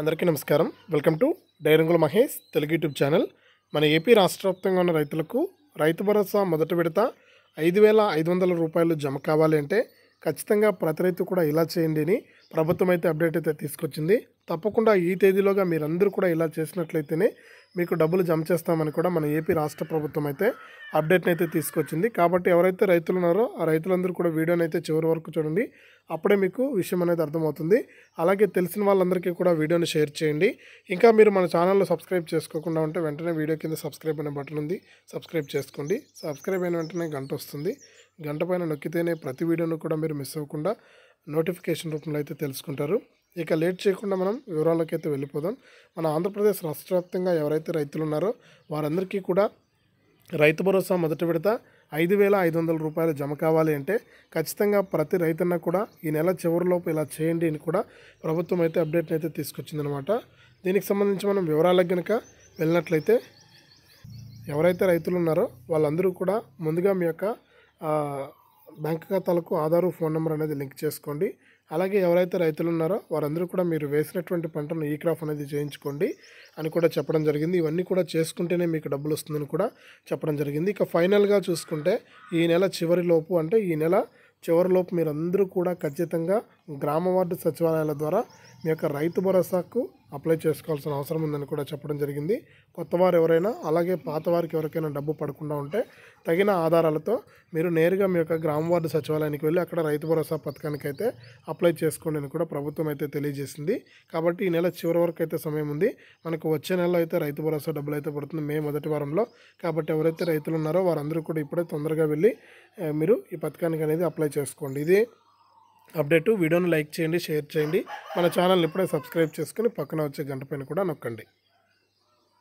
అందరికీ నమస్కారం welcome to డైరంగుల మహేష్ తెలుగు యూట్యూబ్ ఛానల్ మన ఏపీ రాష్ట్ర వ్యాప్తంగా ఉన్న రైతులకు రైతు భరోసా మొదటి విడత ఐదు వేల ఐదు వందల రూపాయలు జమ కావాలి అంటే ఖచ్చితంగా ప్రతి రైతు కూడా ఇలా చేయండి అని ప్రభుత్వం అయితే అప్డేట్ అయితే తీసుకొచ్చింది తప్పకుండా ఈ తేదీలోగా మీరందరూ కూడా ఇలా చేసినట్లయితేనే మీకు డబ్బులు జమ చేస్తామని కూడా మన ఏపీ రాష్ట్ర ప్రభుత్వం అయితే అప్డేట్ని అయితే తీసుకొచ్చింది కాబట్టి ఎవరైతే రైతులు ఉన్నారో ఆ రైతులందరూ కూడా వీడియోని అయితే చివరి వరకు చూడండి అప్పుడే మీకు విషయం అనేది అర్థమవుతుంది అలాగే తెలిసిన వాళ్ళందరికీ కూడా వీడియోని షేర్ చేయండి ఇంకా మీరు మన ఛానల్లో సబ్స్క్రైబ్ చేసుకోకుండా ఉంటే వెంటనే వీడియో కింద సబ్స్క్రైబ్ అనే బటన్ ఉంది సబ్స్క్రైబ్ చేసుకోండి సబ్స్క్రైబ్ అయిన వెంటనే గంట వస్తుంది గంట పైన నొక్కితేనే ప్రతి వీడియోను కూడా మీరు మిస్ అవ్వకుండా నోటిఫికేషన్ రూపంలో అయితే తెలుసుకుంటారు ఇక లేట్ చేయకుండా మనం వివరాల్లోకి అయితే వెళ్ళిపోదాం మన ఆంధ్రప్రదేశ్ రాష్ట్ర వ్యాప్తంగా ఎవరైతే రైతులు ఉన్నారో వారందరికీ కూడా రైతు భరోసా మొదటి విడత ఐదు వేల ఐదు వందల రూపాయలు జమ కావాలి అంటే ఖచ్చితంగా ప్రతి రైతన్న కూడా ఈ నెల చివరిలోపు ఇలా చేయండి అని కూడా ప్రభుత్వం అయితే అప్డేట్ని అయితే తీసుకొచ్చిందనమాట దీనికి సంబంధించి మనం వివరాలకు కనుక వెళ్ళినట్లయితే ఎవరైతే రైతులు ఉన్నారో వాళ్ళందరూ కూడా ముందుగా మీ యొక్క బ్యాంక్ ఖాతాలకు ఆధారు ఫోన్ నెంబర్ అనేది లింక్ చేసుకోండి అలాగే ఎవరైతే రైతులు ఉన్నారో వారందరూ కూడా మీరు వేసినటువంటి పంటను ఈ క్రాప్ అనేది చేయించుకోండి అని కూడా చెప్పడం జరిగింది ఇవన్నీ కూడా చేసుకుంటేనే మీకు డబ్బులు వస్తుందని కూడా చెప్పడం జరిగింది ఇక ఫైనల్గా చూసుకుంటే ఈ నెల చివరిలోపు అంటే ఈ నెల చివరిలోపు మీరందరూ కూడా ఖచ్చితంగా గ్రామ వార్డు సచివాలయాల ద్వారా మీ యొక్క రైతు భరోసాకు అప్లై చేసుకోవాల్సిన అవసరం ఉందని కూడా చెప్పడం జరిగింది కొత్తవారు ఎవరైనా అలాగే పాత వారికి ఎవరికైనా డబ్బు పడకుండా ఉంటే తగిన ఆధారాలతో మీరు నేరుగా మీ యొక్క గ్రామ వార్డు సచివాలయానికి వెళ్ళి అక్కడ రైతు భరోసా పథకానికి అయితే అప్లై చేసుకోండి అని కూడా ప్రభుత్వం అయితే తెలియజేసింది కాబట్టి ఈ నెల చివరి వరకు అయితే సమయం ఉంది మనకు వచ్చే నెలలో అయితే రైతు భరోసా డబ్బులు అయితే పడుతుంది మే మొదటి వారంలో కాబట్టి ఎవరైతే రైతులు ఉన్నారో వారందరూ కూడా ఇప్పుడే తొందరగా వెళ్ళి మీరు ఈ పథకానికి అనేది అప్లై చేసుకోండి ఇది అప్డేటు వీడియోను లైక్ చేయండి షేర్ చేయండి మన ఛానల్ని ఇప్పుడే సబ్స్క్రైబ్ చేసుకుని పక్కన వచ్చే గంట పైన కూడా నొక్కండి